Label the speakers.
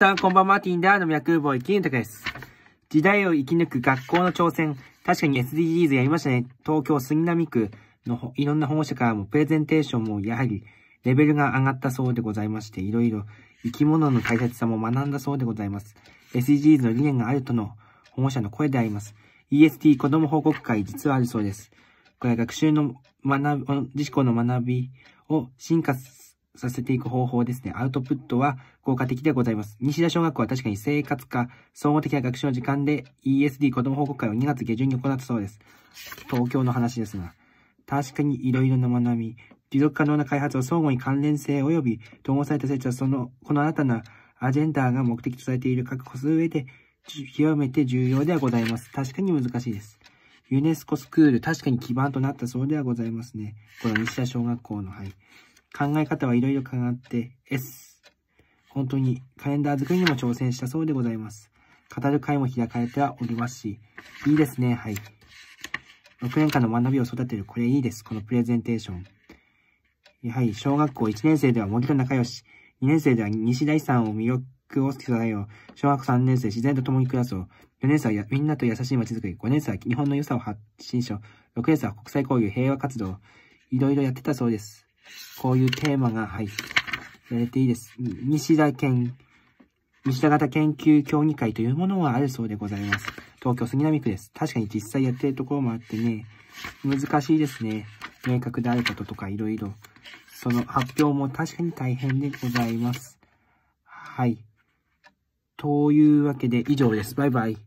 Speaker 1: さん、こんばんは、マーティンダーの脈ボーイ、金カです。時代を生き抜く学校の挑戦。確かに SDGs やりましたね。東京杉並区のいろんな保護者からもプレゼンテーションもやはりレベルが上がったそうでございまして、いろいろ生き物の大切さも学んだそうでございます。SDGs の理念があるとの保護者の声であります。EST 子ども報告会実はあるそうです。これは学習の学び、自己の学びを進化すさせていく方法ですね、アウトプットは効果的でございます。西田小学校は確かに生活科、総合的な学習の時間で ESD 子ども報告会を2月下旬に行ったそうです。東京の話ですが、確かにいろいろな学び、持続可能な開発は相互に関連性及び統合された成長はその、この新たなアジェンダーが目的とされている確保する上で、極めて重要ではございます。確かに難しいです。ユネスコスクール、確かに基盤となったそうではございますね。この西田小学校の、はい。考え方はいろいろ変わって S、本当にカレンダー作りにも挑戦したそうでございます。語る会も開かれてはおりますし、いいですね、はい。6年間の学びを育てる、これいいです、このプレゼンテーション。やはり、小学校1年生では森と仲良し、2年生では西大さんを魅力を伝えよう、小学3年生自然と共に暮らそう、4年生はみんなと優しい街づくり、5年生は日本の良さを発信しよう、6年生は国際交流、平和活動、いろいろやってたそうです。こういうテーマが、はい、やれていいです。西田県、西田型研究協議会というものがあるそうでございます。東京杉並区です。確かに実際やってるところもあってね、難しいですね。明確であることとかいろいろ。その発表も確かに大変でございます。はい。というわけで以上です。バイバイ。